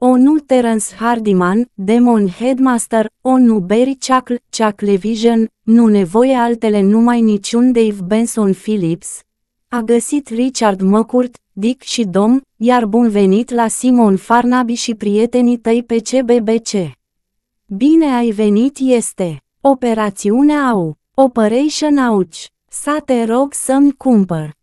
ONU Terence Hardiman, Demon Headmaster, ONU Barry Chuck, Chucklevision, nu nevoie altele numai niciun Dave Benson Phillips, a găsit Richard Măcurt, Dick și Dom, iar bun venit la Simon Farnaby și prietenii tăi pe CBBC. Bine ai venit este Operațiunea AU, Operation AUCH, să te rog să-mi cumpăr.